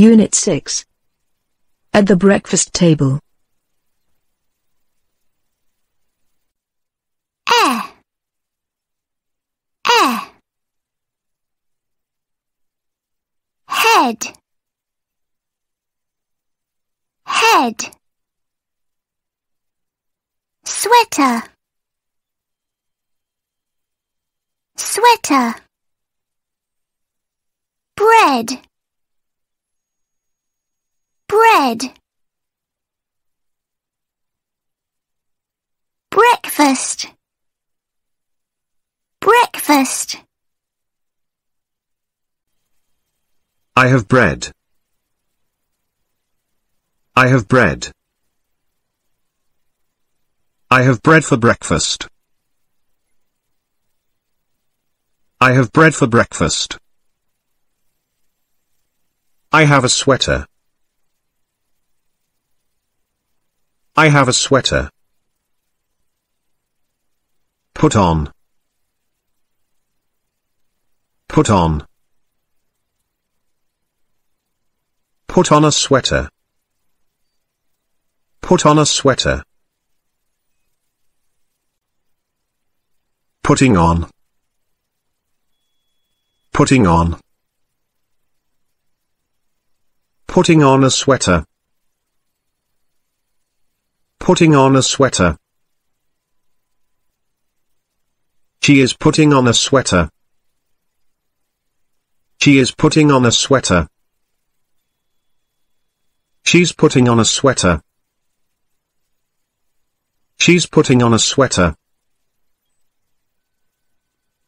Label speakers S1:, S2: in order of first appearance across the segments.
S1: Unit 6. At the breakfast table. Air. Eh. Air. Eh. Head. Head. Sweater. Sweater. Bread. Bread Breakfast Breakfast I have bread. I have bread. I have bread for breakfast. I have bread for breakfast. I have a sweater. I have a sweater. Put on. Put on. Put on a sweater. Put on a sweater. Putting on. Putting on. Putting on a sweater putting on a sweater. She is putting on a sweater. She is putting on a sweater. She's putting on a sweater. She's putting on a sweater.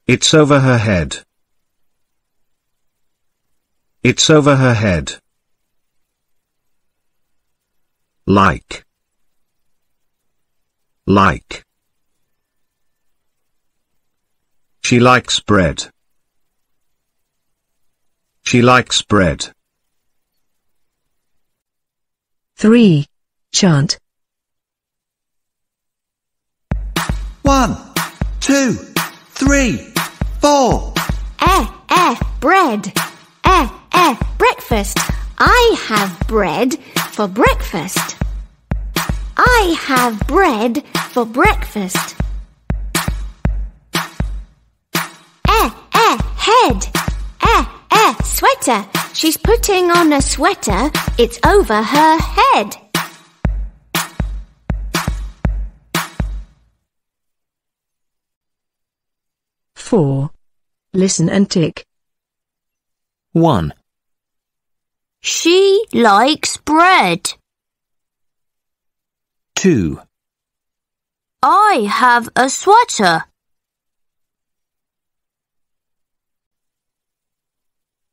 S1: It's over her head. It's over her head. Like. Like. She likes bread. She likes bread. 3. Chant. One, two, three, four. Eh, eh, bread. Eh, eh, breakfast. I have bread for breakfast. I have bread for breakfast. Eh, eh, head. Eh, eh, sweater. She's putting on a sweater. It's over her head. Four. Listen and tick. One. She likes bread. Two. I have a sweater.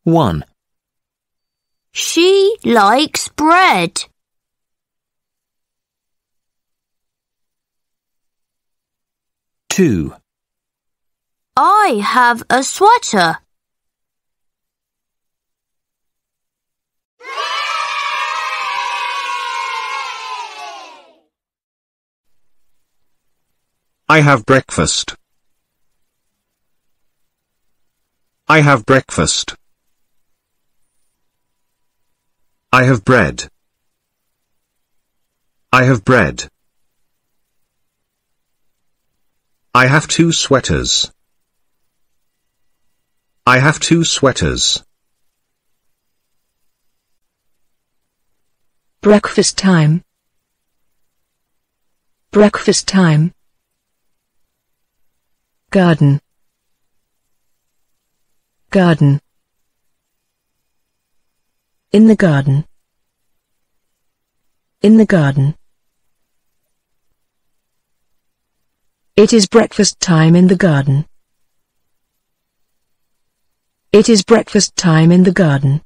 S1: One. She likes bread. Two. I have a sweater. I have breakfast. I have breakfast. I have bread. I have bread. I have two sweaters. I have two sweaters. Breakfast time. Breakfast time garden garden in the garden in the garden it is breakfast time in the garden it is breakfast time in the garden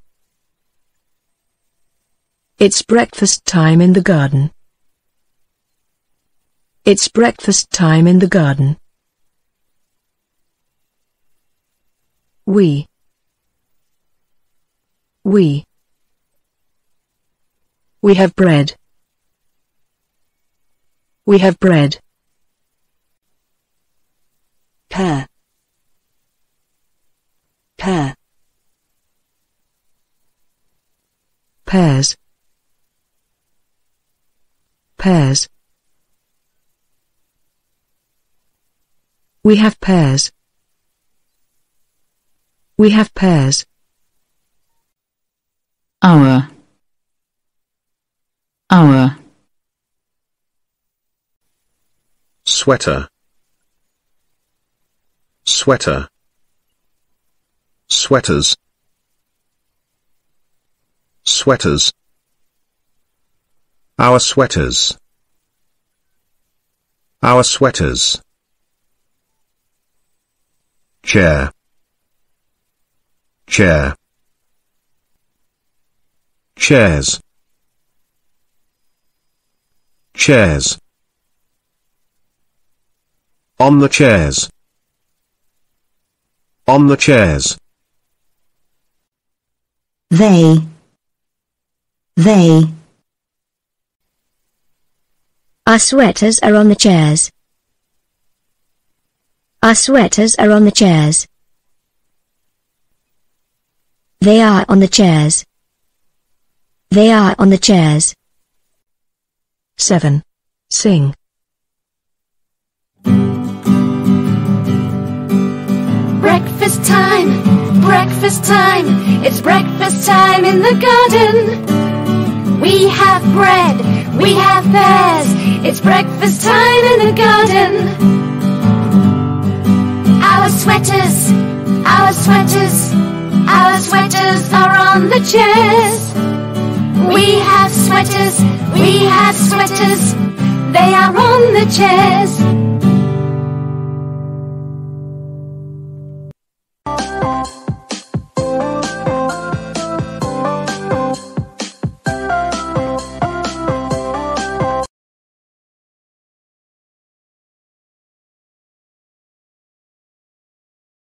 S1: it's breakfast time in the garden it's breakfast time in the garden We. We. We have bread. We have bread. Pear. Pear. Pears. Pears. We have pears. We have pairs. Our. Our. Sweater. Sweater. Sweaters. Sweaters. Our sweaters. Our sweaters. Chair chair chairs chairs on the chairs on the chairs they they our sweaters are on the chairs our sweaters are on the chairs they are on the chairs. They are on the chairs. 7. Sing. Breakfast time, breakfast time, it's breakfast time in the garden. We have bread, we have pears, it's breakfast time in the garden. Our sweaters, our sweaters, our sweaters are on the chairs. We have sweaters, we have sweaters. They are on the chairs.